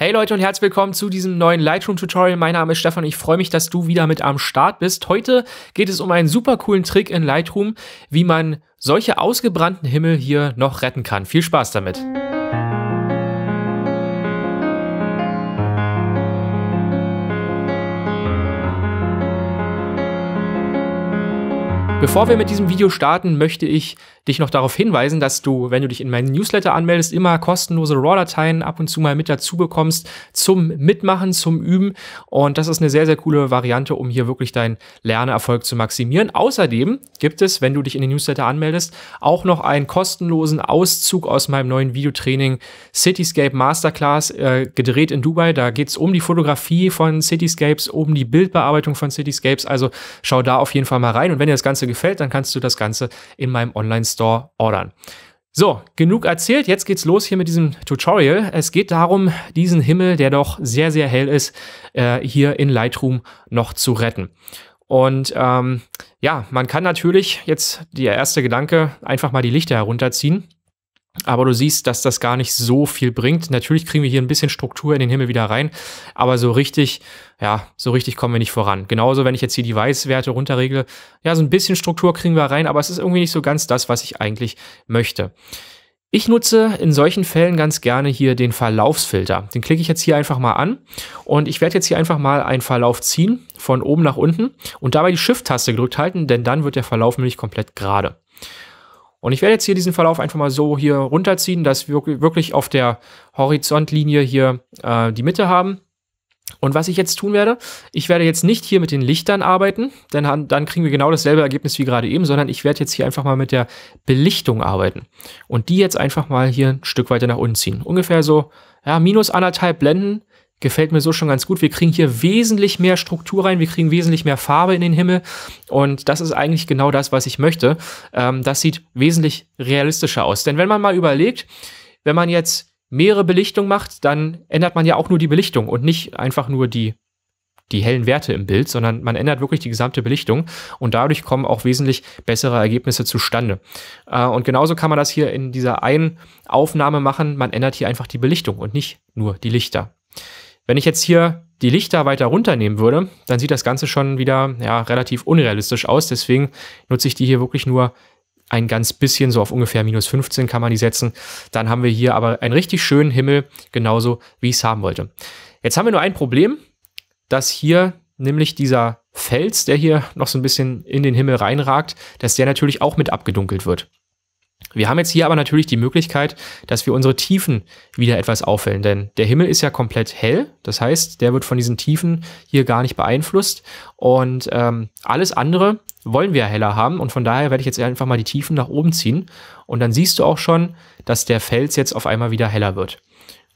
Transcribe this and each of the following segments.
Hey Leute und herzlich willkommen zu diesem neuen Lightroom-Tutorial. Mein Name ist Stefan und ich freue mich, dass du wieder mit am Start bist. Heute geht es um einen super coolen Trick in Lightroom, wie man solche ausgebrannten Himmel hier noch retten kann. Viel Spaß damit! Bevor wir mit diesem Video starten, möchte ich dich noch darauf hinweisen, dass du, wenn du dich in meinen Newsletter anmeldest, immer kostenlose RAW-Dateien ab und zu mal mit dazu bekommst zum Mitmachen, zum Üben. Und das ist eine sehr, sehr coole Variante, um hier wirklich deinen Lernerfolg zu maximieren. Außerdem gibt es, wenn du dich in den Newsletter anmeldest, auch noch einen kostenlosen Auszug aus meinem neuen Videotraining Cityscape Masterclass, äh, gedreht in Dubai. Da geht es um die Fotografie von Cityscapes, um die Bildbearbeitung von Cityscapes. Also schau da auf jeden Fall mal rein. Und wenn dir das Ganze gefällt, dann kannst du das Ganze in meinem Online-Store ordern. So, genug erzählt. Jetzt geht's los hier mit diesem Tutorial. Es geht darum, diesen Himmel, der doch sehr, sehr hell ist, äh, hier in Lightroom noch zu retten. Und ähm, ja, man kann natürlich jetzt der erste Gedanke einfach mal die Lichter herunterziehen aber du siehst, dass das gar nicht so viel bringt. Natürlich kriegen wir hier ein bisschen Struktur in den Himmel wieder rein, aber so richtig, ja, so richtig kommen wir nicht voran. Genauso, wenn ich jetzt hier die Weißwerte runterregle, ja, so ein bisschen Struktur kriegen wir rein, aber es ist irgendwie nicht so ganz das, was ich eigentlich möchte. Ich nutze in solchen Fällen ganz gerne hier den Verlaufsfilter. Den klicke ich jetzt hier einfach mal an und ich werde jetzt hier einfach mal einen Verlauf ziehen von oben nach unten und dabei die Shift-Taste gedrückt halten, denn dann wird der Verlauf nämlich komplett gerade. Und ich werde jetzt hier diesen Verlauf einfach mal so hier runterziehen, dass wir wirklich auf der Horizontlinie hier äh, die Mitte haben. Und was ich jetzt tun werde, ich werde jetzt nicht hier mit den Lichtern arbeiten, denn dann kriegen wir genau dasselbe Ergebnis wie gerade eben, sondern ich werde jetzt hier einfach mal mit der Belichtung arbeiten und die jetzt einfach mal hier ein Stück weiter nach unten ziehen. Ungefähr so, ja, minus anderthalb Blenden gefällt mir so schon ganz gut. Wir kriegen hier wesentlich mehr Struktur rein, wir kriegen wesentlich mehr Farbe in den Himmel und das ist eigentlich genau das, was ich möchte. Ähm, das sieht wesentlich realistischer aus. Denn wenn man mal überlegt, wenn man jetzt mehrere Belichtungen macht, dann ändert man ja auch nur die Belichtung und nicht einfach nur die die hellen Werte im Bild, sondern man ändert wirklich die gesamte Belichtung und dadurch kommen auch wesentlich bessere Ergebnisse zustande. Äh, und genauso kann man das hier in dieser einen Aufnahme machen. Man ändert hier einfach die Belichtung und nicht nur die Lichter. Wenn ich jetzt hier die Lichter weiter runternehmen würde, dann sieht das Ganze schon wieder ja, relativ unrealistisch aus. Deswegen nutze ich die hier wirklich nur ein ganz bisschen, so auf ungefähr minus 15 kann man die setzen. Dann haben wir hier aber einen richtig schönen Himmel, genauso wie ich es haben wollte. Jetzt haben wir nur ein Problem, dass hier nämlich dieser Fels, der hier noch so ein bisschen in den Himmel reinragt, dass der natürlich auch mit abgedunkelt wird. Wir haben jetzt hier aber natürlich die Möglichkeit, dass wir unsere Tiefen wieder etwas auffällen, denn der Himmel ist ja komplett hell, das heißt, der wird von diesen Tiefen hier gar nicht beeinflusst und ähm, alles andere wollen wir heller haben und von daher werde ich jetzt einfach mal die Tiefen nach oben ziehen und dann siehst du auch schon, dass der Fels jetzt auf einmal wieder heller wird.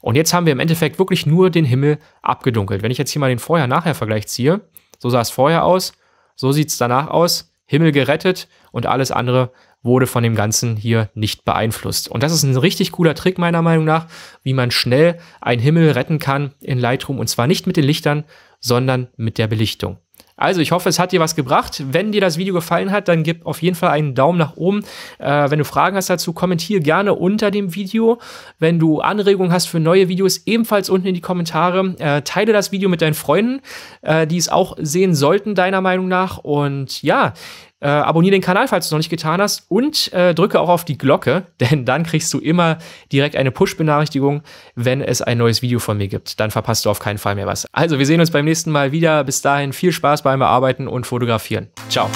Und jetzt haben wir im Endeffekt wirklich nur den Himmel abgedunkelt. Wenn ich jetzt hier mal den Vorher-Nachher-Vergleich ziehe, so sah es vorher aus, so sieht es danach aus, Himmel gerettet und alles andere wurde von dem Ganzen hier nicht beeinflusst. Und das ist ein richtig cooler Trick meiner Meinung nach, wie man schnell einen Himmel retten kann in Lightroom und zwar nicht mit den Lichtern, sondern mit der Belichtung. Also ich hoffe, es hat dir was gebracht. Wenn dir das Video gefallen hat, dann gib auf jeden Fall einen Daumen nach oben. Äh, wenn du Fragen hast dazu, kommentiere gerne unter dem Video. Wenn du Anregungen hast für neue Videos, ebenfalls unten in die Kommentare. Äh, teile das Video mit deinen Freunden, äh, die es auch sehen sollten, deiner Meinung nach. Und ja, äh, abonniere den Kanal, falls du es noch nicht getan hast. Und äh, drücke auch auf die Glocke, denn dann kriegst du immer direkt eine Push-Benachrichtigung, wenn es ein neues Video von mir gibt. Dann verpasst du auf keinen Fall mehr was. Also, wir sehen uns beim nächsten Mal wieder. Bis dahin viel Spaß beim Bearbeiten und Fotografieren. Ciao.